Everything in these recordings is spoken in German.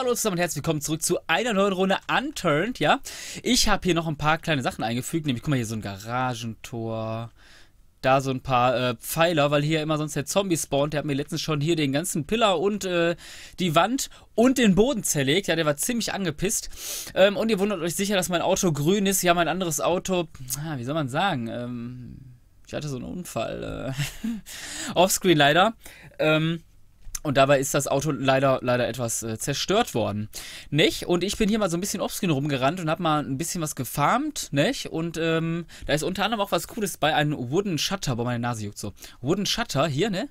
Hallo zusammen und herzlich willkommen zurück zu einer neuen Runde Unturned, ja? Ich habe hier noch ein paar kleine Sachen eingefügt, nämlich, guck mal, hier so ein Garagentor, da so ein paar äh, Pfeiler, weil hier immer sonst der Zombie spawnt. Der hat mir letztens schon hier den ganzen Pillar und äh, die Wand und den Boden zerlegt. Ja, der war ziemlich angepisst. Ähm, und ihr wundert euch sicher, dass mein Auto grün ist. Ja, mein anderes Auto, ah, wie soll man sagen, ähm, ich hatte so einen Unfall. Äh, offscreen leider. Ähm, und dabei ist das Auto leider, leider etwas äh, zerstört worden. Nicht? Und ich bin hier mal so ein bisschen offscreen rumgerannt und habe mal ein bisschen was gefarmt, nicht? Und ähm, da ist unter anderem auch was Cooles bei einem Wooden Shutter, boah, meine Nase juckt so. Wooden Shutter, hier, ne?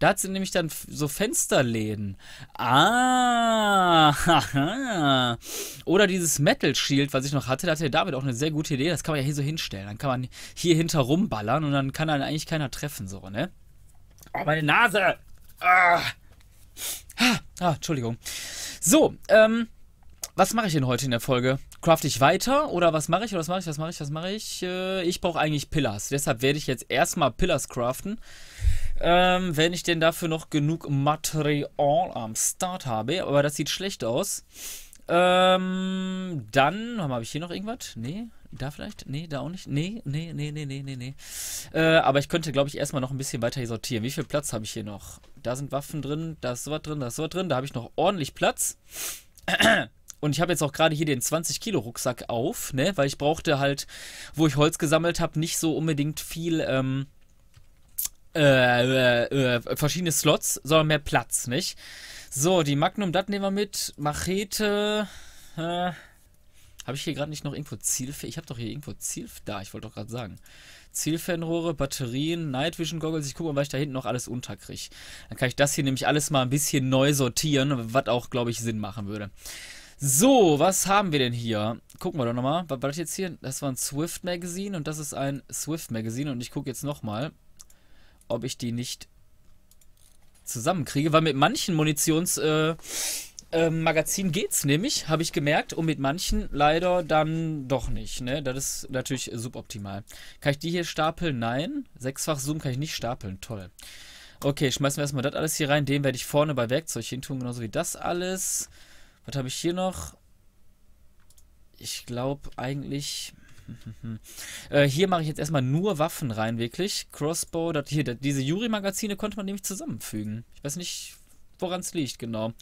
Da sind nämlich dann so Fensterläden. Ah. Oder dieses Metal Shield, was ich noch hatte, da hatte David auch eine sehr gute Idee. Das kann man ja hier so hinstellen. Dann kann man hier hinter rumballern und dann kann dann eigentlich keiner treffen, so, ne? Oh, meine Nase! Ah. ah Entschuldigung. So, ähm, was mache ich denn heute in der Folge? Craft ich weiter oder was mache ich oder was mache ich, was mache ich, was mache ich? Äh, ich brauche eigentlich Pillars. Deshalb werde ich jetzt erstmal Pillars craften. Ähm, wenn ich denn dafür noch genug Material am Start habe. Aber das sieht schlecht aus. Ähm, dann habe ich hier noch irgendwas? Nee, da vielleicht? Nee, da auch nicht? Nee, nee, nee, nee, nee, nee, nee. Äh, aber ich könnte, glaube ich, erstmal noch ein bisschen weiter hier sortieren. Wie viel Platz habe ich hier noch? Da sind Waffen drin, da ist sowas drin, da ist sowas drin. Da habe ich noch ordentlich Platz. Und ich habe jetzt auch gerade hier den 20-Kilo-Rucksack auf, ne? Weil ich brauchte halt, wo ich Holz gesammelt habe, nicht so unbedingt viel, ähm, äh, äh, äh, verschiedene Slots, sondern mehr Platz, nicht? So, die Magnum, das nehmen wir mit. Machete. Äh, habe ich hier gerade nicht noch irgendwo Zielfähig? Ich habe doch hier irgendwo Zielf. Da, ich wollte doch gerade sagen. Zielfernrohre, Batterien, Night Vision Goggles. Ich gucke mal, was ich da hinten noch alles unterkriege. Dann kann ich das hier nämlich alles mal ein bisschen neu sortieren, was auch, glaube ich, Sinn machen würde. So, was haben wir denn hier? Gucken wir doch nochmal. Was war das jetzt hier? Das war ein Swift Magazine und das ist ein Swift Magazine und ich gucke jetzt nochmal ob ich die nicht zusammenkriege, weil mit manchen Munitionsmagazinen äh, äh, geht's nämlich, habe ich gemerkt, und mit manchen leider dann doch nicht. Ne? Das ist natürlich suboptimal. Kann ich die hier stapeln? Nein. Sechsfach Zoom kann ich nicht stapeln. Toll. Okay, schmeißen wir erstmal das alles hier rein. Den werde ich vorne bei Werkzeug hin tun, genauso wie das alles. Was habe ich hier noch? Ich glaube eigentlich... Äh, hier mache ich jetzt erstmal nur Waffen rein, wirklich. Crossbow, dat, hier, dat, diese Yuri-Magazine konnte man nämlich zusammenfügen. Ich weiß nicht, woran es liegt, genau.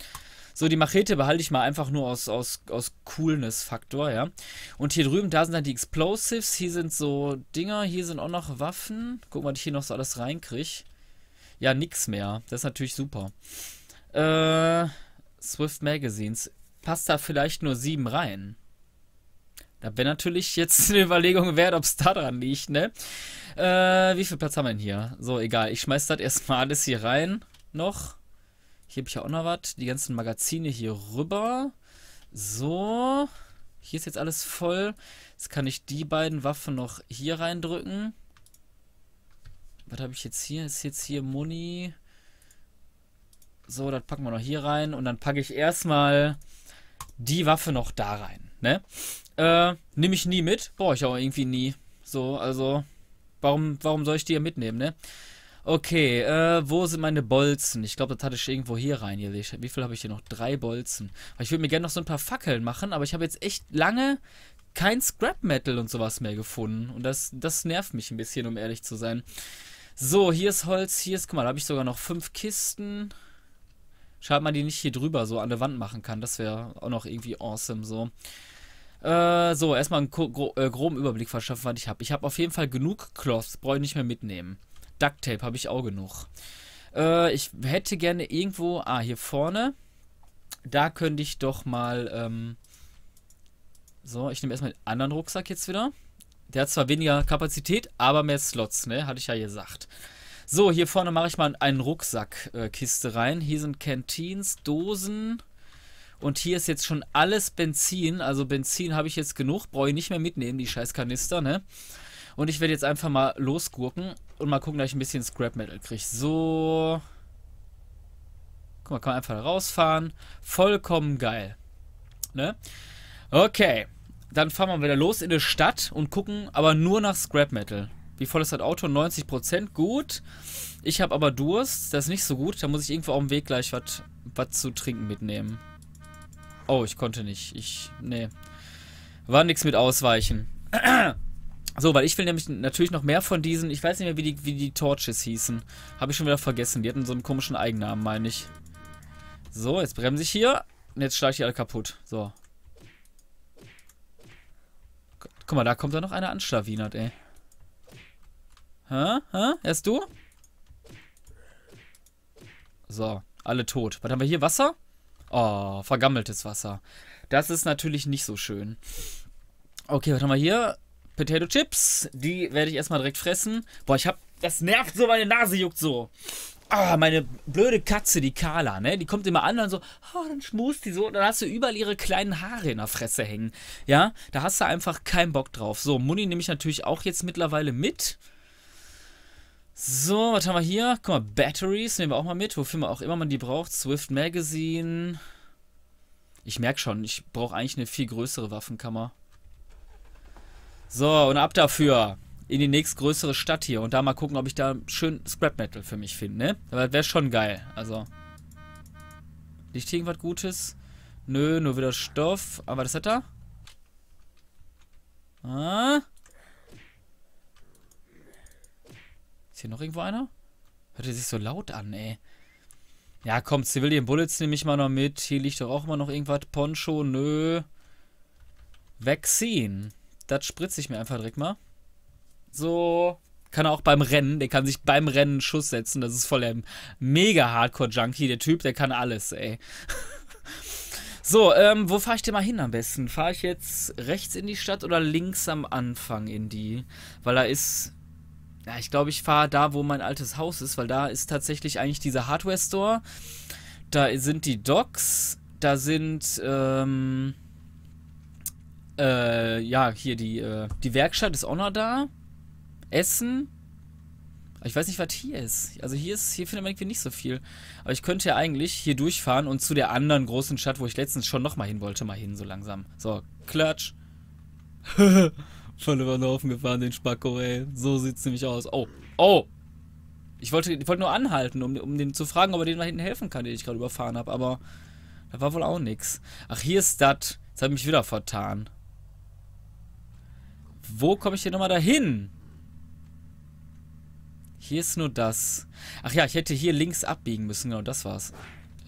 So, die Machete behalte ich mal einfach nur aus, aus, aus Coolness-Faktor, ja. Und hier drüben, da sind dann die Explosives, hier sind so Dinger, hier sind auch noch Waffen. Guck mal, was ich hier noch so alles reinkriege. Ja, nix mehr. Das ist natürlich super. Äh, Swift Magazines. Passt da vielleicht nur sieben rein? Da wäre natürlich jetzt eine Überlegung wert, ob es daran liegt, ne? Äh, wie viel Platz haben wir denn hier? So, egal. Ich schmeiß das erstmal alles hier rein. Noch. Hier habe ich ja auch noch was. Die ganzen Magazine hier rüber. So. Hier ist jetzt alles voll. Jetzt kann ich die beiden Waffen noch hier reindrücken. Was habe ich jetzt hier? Ist jetzt hier Muni. So, das packen wir noch hier rein. Und dann packe ich erstmal die Waffe noch da rein. Ne? Äh, nehme ich nie mit. Brauche ich auch irgendwie nie. So, also. Warum, warum soll ich die ja mitnehmen, ne? Okay, äh, wo sind meine Bolzen? Ich glaube, das hatte ich irgendwo hier reingelegt. Wie viel habe ich hier noch? Drei Bolzen. Ich würde mir gerne noch so ein paar Fackeln machen, aber ich habe jetzt echt lange kein Scrap Metal und sowas mehr gefunden. Und das, das nervt mich ein bisschen, um ehrlich zu sein. So, hier ist Holz, hier ist, guck mal, da habe ich sogar noch fünf Kisten. Schade, man die nicht hier drüber so an der Wand machen kann. Das wäre auch noch irgendwie awesome so. Äh, so, erstmal einen gro äh, groben Überblick verschaffen, was ich habe. Ich habe auf jeden Fall genug Cloth, brauche ich nicht mehr mitnehmen. Duct Tape habe ich auch genug. Äh, ich hätte gerne irgendwo, ah, hier vorne, da könnte ich doch mal, ähm, so, ich nehme erstmal den anderen Rucksack jetzt wieder. Der hat zwar weniger Kapazität, aber mehr Slots, ne, hatte ich ja gesagt. So, hier vorne mache ich mal einen Rucksackkiste rein. Hier sind Canteens, Dosen, und hier ist jetzt schon alles Benzin. Also Benzin habe ich jetzt genug. Brauche ich nicht mehr mitnehmen, die scheiß Kanister, ne? Und ich werde jetzt einfach mal losgurken und mal gucken, dass ich ein bisschen Scrap Metal kriege. So. Guck mal, kann man einfach rausfahren. Vollkommen geil. Ne? Okay. Dann fahren wir wieder los in die Stadt und gucken aber nur nach Scrap Metal. Wie voll ist das Auto? 90%. Gut. Ich habe aber Durst. Das ist nicht so gut. Da muss ich irgendwo auf dem Weg gleich was zu trinken mitnehmen. Oh, ich konnte nicht. Ich, nee. War nichts mit Ausweichen. So, weil ich will nämlich natürlich noch mehr von diesen, ich weiß nicht mehr, wie die, wie die Torches hießen. Habe ich schon wieder vergessen. Die hatten so einen komischen Eigennamen, meine ich. So, jetzt bremse ich hier. Und jetzt schlage ich die alle kaputt. So. Guck mal, da kommt da noch einer anschlawinert, ey. Hä? Hä? Erst du? So, alle tot. Was haben wir hier? Wasser? Wasser? Oh, vergammeltes Wasser. Das ist natürlich nicht so schön. Okay, was haben wir hier? Potato Chips. Die werde ich erstmal direkt fressen. Boah, ich hab. Das nervt so, meine Nase juckt so. Ah, meine blöde Katze, die Carla, ne? Die kommt immer an und so, oh, dann schmust die so und dann hast du überall ihre kleinen Haare in der Fresse hängen. Ja, da hast du einfach keinen Bock drauf. So, Muni nehme ich natürlich auch jetzt mittlerweile mit. So, was haben wir hier? Guck mal, Batteries nehmen wir auch mal mit, wofür man auch immer man die braucht. Swift Magazine. Ich merke schon, ich brauche eigentlich eine viel größere Waffenkammer. So, und ab dafür. In die nächstgrößere Stadt hier. Und da mal gucken, ob ich da schön Scrap Metal für mich finde, ne? Aber das wäre schon geil. Also. Nicht irgendwas Gutes? Nö, nur wieder Stoff. Aber das hat er. Ah. hier noch irgendwo einer? Hört er sich so laut an, ey. Ja, komm, Civilian Bullets nehme ich mal noch mit. Hier liegt doch auch immer noch irgendwas. Poncho, nö. Vaccine. Das spritze ich mir einfach direkt mal. So. Kann er auch beim Rennen. Der kann sich beim Rennen einen Schuss setzen. Das ist voll der mega Hardcore-Junkie. Der Typ, der kann alles, ey. so, ähm, wo fahre ich denn mal hin am besten? Fahre ich jetzt rechts in die Stadt oder links am Anfang in die? Weil da ist ja, ich glaube, ich fahre da, wo mein altes Haus ist, weil da ist tatsächlich eigentlich dieser Hardware-Store. Da sind die Docks, da sind, ähm, äh, ja, hier die, äh, die Werkstatt ist auch noch da. Essen. Ich weiß nicht, was hier ist. Also hier ist, hier findet man irgendwie nicht so viel. Aber ich könnte ja eigentlich hier durchfahren und zu der anderen großen Stadt, wo ich letztens schon nochmal hin wollte, mal hin, so langsam. So, klatsch. Voll über den Haufen gefahren, den Spacko, ey. So sieht's nämlich aus. Oh, oh! Ich wollte, ich wollte nur anhalten, um, um den zu fragen, ob er denen da hinten helfen kann, den ich gerade überfahren habe, aber da war wohl auch nix. Ach, hier ist das. Das hat mich wieder vertan. Wo komme ich denn nochmal dahin? Hier ist nur das. Ach ja, ich hätte hier links abbiegen müssen, genau, das war's.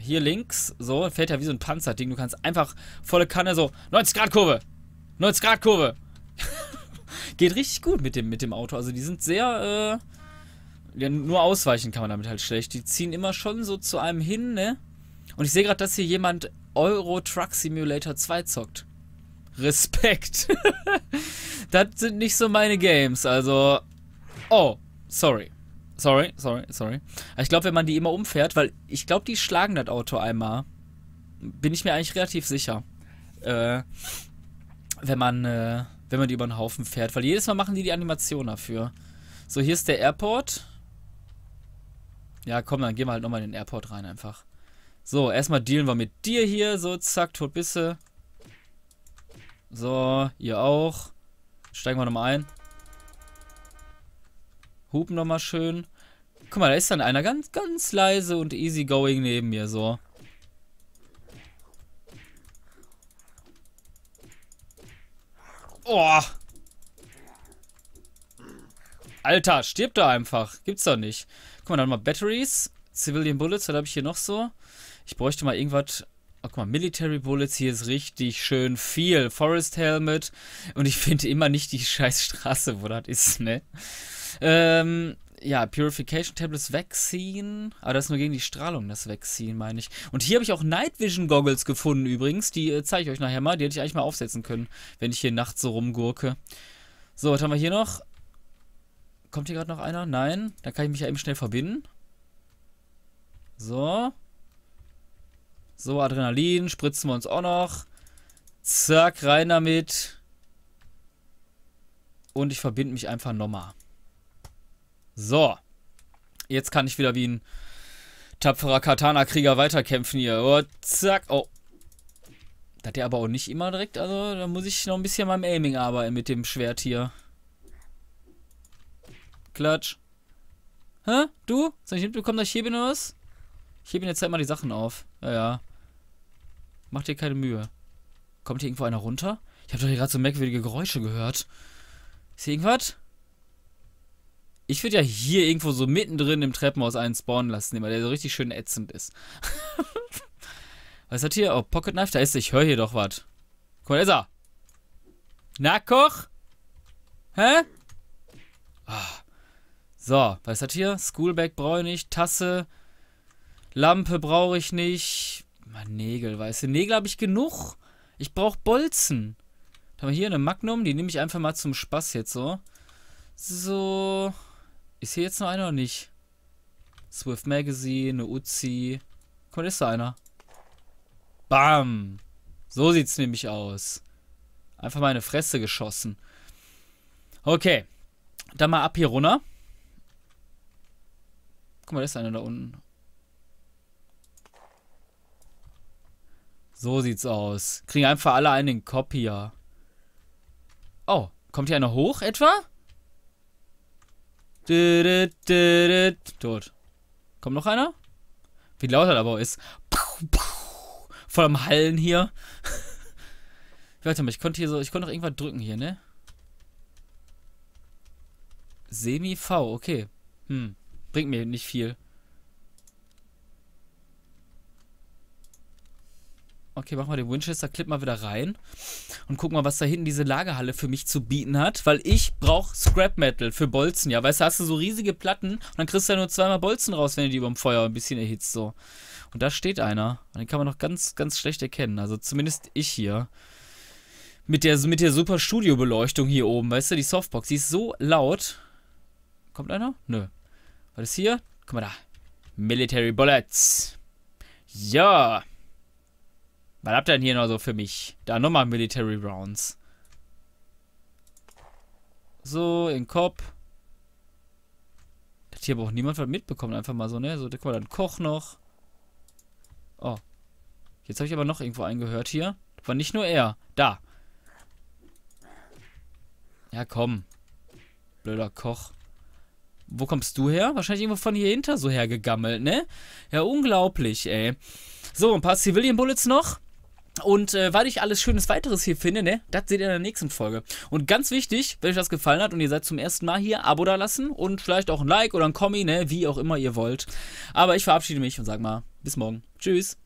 Hier links, so, fällt ja wie so ein Panzerding. Du kannst einfach volle Kanne so, 90 Grad Kurve, 90 Grad Kurve. Geht richtig gut mit dem, mit dem Auto. Also die sind sehr, äh, ja, nur ausweichen kann man damit halt schlecht. Die ziehen immer schon so zu einem hin, ne? Und ich sehe gerade, dass hier jemand Euro Truck Simulator 2 zockt. Respekt. das sind nicht so meine Games, also... Oh, sorry. Sorry, sorry, sorry. Ich glaube, wenn man die immer umfährt, weil ich glaube, die schlagen das Auto einmal. Bin ich mir eigentlich relativ sicher. Äh, wenn man, äh, wenn man die über den Haufen fährt. Weil jedes Mal machen die die Animation dafür. So, hier ist der Airport. Ja, komm, dann gehen wir halt nochmal in den Airport rein einfach. So, erstmal dealen wir mit dir hier. So, zack, tot Bisse. So, ihr auch. Steigen wir nochmal ein. Hupen nochmal schön. Guck mal, da ist dann einer ganz, ganz leise und easygoing neben mir, so. Oh. Alter, stirbt da einfach. Gibt's doch nicht. Guck mal, dann mal Batteries. Civilian Bullets, was habe ich hier noch so? Ich bräuchte mal irgendwas. Oh, guck mal, Military Bullets, hier ist richtig schön viel. Forest Helmet. Und ich finde immer nicht die scheiß Straße, wo das ist, ne? Ähm, ja, Purification Tablets wegziehen. Aber ah, das ist nur gegen die Strahlung, das wegziehen, meine ich. Und hier habe ich auch Night Vision Goggles gefunden übrigens. Die äh, zeige ich euch nachher mal. Die hätte ich eigentlich mal aufsetzen können, wenn ich hier nachts so rumgurke. So, was haben wir hier noch? Kommt hier gerade noch einer? Nein. Dann kann ich mich ja eben schnell verbinden. So. So, Adrenalin. Spritzen wir uns auch noch. Zack, rein damit. Und ich verbinde mich einfach nochmal. So. Jetzt kann ich wieder wie ein tapferer Katana-Krieger weiterkämpfen hier. Oh, zack. Oh. Das der aber auch nicht immer direkt. Also, da muss ich noch ein bisschen beim Aiming arbeiten mit dem Schwert hier. Klatsch. Hä? Du? Soll ich mitbekommen, dass ich hier bin oder was? Ich hebe jetzt halt mal die Sachen auf. Ja, ja. Mach dir keine Mühe. Kommt hier irgendwo einer runter? Ich habe doch hier gerade so merkwürdige Geräusche gehört. Ist hier irgendwas? Ich würde ja hier irgendwo so mittendrin im Treppenhaus einen spawnen lassen, weil der so richtig schön ätzend ist. Was hat hier? Oh, Pocket Knife, da ist er. Ich höre hier doch was. Guck mal, ist er. Na, Koch? Hä? Oh. So, was hat hier? Schoolbag brauche ich nicht, Tasse, Lampe brauche ich nicht. Mann, Nägel, weißt du, Nägel habe ich genug. Ich brauche Bolzen. Da haben wir hier eine Magnum, die nehme ich einfach mal zum Spaß jetzt so. So. Ist hier jetzt noch einer oder nicht? Swift Magazine, eine Uzi. Komm, ist da einer. Bam! So sieht's nämlich aus. Einfach mal in die Fresse geschossen. Okay. Dann mal ab hier runter. Guck mal, da ist einer da unten. So sieht's aus. Kriegen einfach alle einen in Oh, kommt hier einer hoch etwa? Tot. Kommt noch einer? Wie laut er aber ist. Voll am Hallen hier. Warte mal, ich konnte hier so, ich konnte noch irgendwas drücken hier, ne? Semi-V, okay. Hm, bringt mir nicht viel. Okay, machen wir den Winchester-Clip mal wieder rein und gucken mal, was da hinten diese Lagerhalle für mich zu bieten hat, weil ich brauche Scrap Metal für Bolzen, ja. Weißt du, hast du so riesige Platten und dann kriegst du ja nur zweimal Bolzen raus, wenn du die über dem Feuer ein bisschen erhitzt, so. Und da steht einer. Und den kann man noch ganz, ganz schlecht erkennen. Also zumindest ich hier. Mit der, mit der super Studio-Beleuchtung hier oben, weißt du, die Softbox, die ist so laut. Kommt einer? Nö. Was ist hier? Guck mal da. Military Bullets. Ja. Was habt ihr denn hier noch so für mich? Da nochmal Military Rounds. So, in Kopf. Das hier braucht niemand was mitbekommen. Einfach mal so, ne? So, guck mal, dann Koch noch. Oh. Jetzt habe ich aber noch irgendwo einen gehört hier. Das war nicht nur er. Da. Ja, komm. Blöder Koch. Wo kommst du her? Wahrscheinlich irgendwo von hier hinter so hergegammelt, ne? Ja, unglaublich, ey. So, ein paar Civilian Bullets noch. Und äh, weil ich alles Schönes weiteres hier finde, ne, das seht ihr in der nächsten Folge. Und ganz wichtig, wenn euch das gefallen hat und ihr seid zum ersten Mal hier, Abo da lassen und vielleicht auch ein Like oder ein Kommi, ne, wie auch immer ihr wollt. Aber ich verabschiede mich und sag mal, bis morgen. Tschüss.